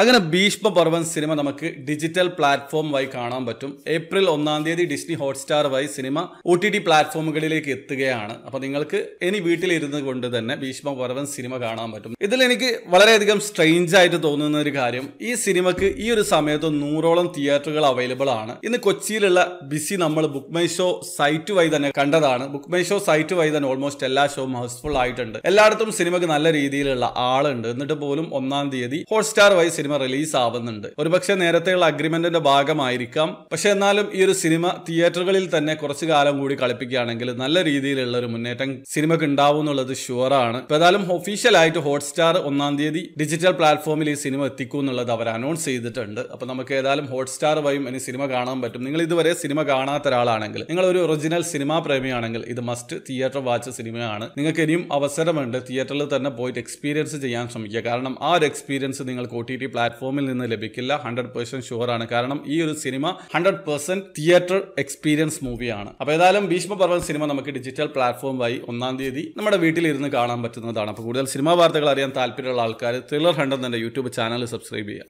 അങ്ങനെ പർവൻ സിനിമ നമുക്ക് ഡിജിറ്റൽ പ്ലാറ്റ്ഫോം വഴി കാണാൻ പറ്റും ഏപ്രിൽ ഒന്നാം തീയതി ഡിസ്നി ഹോട്ട്സ്റ്റാർ വഴി സിനിമ ഒ ടി ടി പ്ലാറ്റ്ഫോമുകളിലേക്ക് എത്തുകയാണ് അപ്പോൾ നിങ്ങൾക്ക് ഇനി വീട്ടിലിരുന്ന് കൊണ്ട് തന്നെ പർവൻ സിനിമ കാണാൻ പറ്റും ഇതിൽ എനിക്ക് വളരെയധികം സ്ട്രെയിഞ്ച് ആയിട്ട് തോന്നുന്ന ഒരു കാര്യം ഈ സിനിമക്ക് ഈ ഒരു സമയത്ത് നൂറോളം തിയേറ്ററുകൾ അവൈലബിൾ ആണ് ഇന്ന് കൊച്ചിയിലുള്ള ബിസി നമ്മൾ ബുക്ക് മൈ ഷോ സൈറ്റ് വഴി തന്നെ കണ്ടതാണ് ബുക്ക് മൈ ഷോ സൈറ്റ് വഴി തന്നെ ഓൾമോസ്റ്റ് എല്ലാ ഷോ ഹൗസ്ഫുൾ ആയിട്ടുണ്ട് എല്ലായിടത്തും സിനിമക്ക് നല്ല രീതിയിലുള്ള ആളുണ്ട് എന്നിട്ട് പോലും ഒന്നാം തീയതി ഹോട്ട്സ്റ്റാർ വഴി സിനിമ റിലീസ് ആവുന്നുണ്ട് ഒരുപക്ഷെ നേരത്തെയുള്ള അഗ്രിമെന്റിന്റെ ഭാഗമായിരിക്കാം പക്ഷെ എന്നാലും ഈ ഒരു സിനിമ തിയേറ്ററുകളിൽ തന്നെ കുറച്ചു കാലം കൂടി കളിപ്പിക്കുകയാണെങ്കിൽ നല്ല രീതിയിലുള്ള ഒരു മുന്നേറ്റം സിനിമക്ക് ഉണ്ടാവും എന്നുള്ളത് ഷുവറാണ് ഇപ്പൊ ഏതായാലും ഒഫീഷ്യലായിട്ട് ഹോട്ട്സ്റ്റാർ ഒന്നാം തീയതി ഡിജിറ്റൽ പ്ലാറ്റ്ഫോമിൽ ഈ സിനിമ എത്തിക്കും എന്നുള്ളത് അവർ അനൗൺസ് ചെയ്തിട്ടുണ്ട് അപ്പൊ നമുക്ക് ഏതായാലും ഹോട്ട്സ്റ്റാർ വഴിയും ഇനി സിനിമ കാണാൻ പറ്റും നിങ്ങൾ ഇതുവരെ സിനിമ കാണാത്ത ഒരാളാണെങ്കിൽ നിങ്ങൾ ഒരു ഒറിജിനൽ സിനിമാ പ്രേമിയാണെങ്കിൽ ഇത് മസ്റ്റ് തിയേറ്റർ വാച്ച് സിനിമയാണ് നിങ്ങൾക്ക് ഇനിയും അവസരമുണ്ട് തിയേറ്ററിൽ തന്നെ പോയിട്ട് എക്സ്പീരിയൻസ് ചെയ്യാൻ ശ്രമിക്കുക കാരണം ആ ഒരു എക്സ്പീരിയൻസ് നിങ്ങൾക്ക് ഒ ടി ടി പ്ലാറ്റ്ഫോമിൽ നിന്ന് ലഭിക്കില്ല ഹൺഡ്രഡ് പെർസെൻറ്റ് ഷുവറാണ് കാരണം ഈ ഒരു cinema hundred percent theatre experience മൂവിയാണ് അപ്പോൾ ഏതായാലും ഭീഷ്മപർവ്വം സിനിമ നമുക്ക് ഡിജിറ്റൽ പ്ലാറ്റ്ഫോം വഴി ഒന്നാം തീയതി നമ്മുടെ വീട്ടിലിരുന്ന് കാണാൻ പറ്റുന്നതാണ് അപ്പോൾ കൂടുതൽ സിനിമാ വാർത്തകൾ അറിയാൻ താല്പര്യമുള്ള ആൾക്കാർ ത്രില്ലർ ഹൺഡ്രഡ് എൻ്റെ യൂട്യൂബ് ചാനൽ സബ്സ്ക്രൈബ് ചെയ്യുക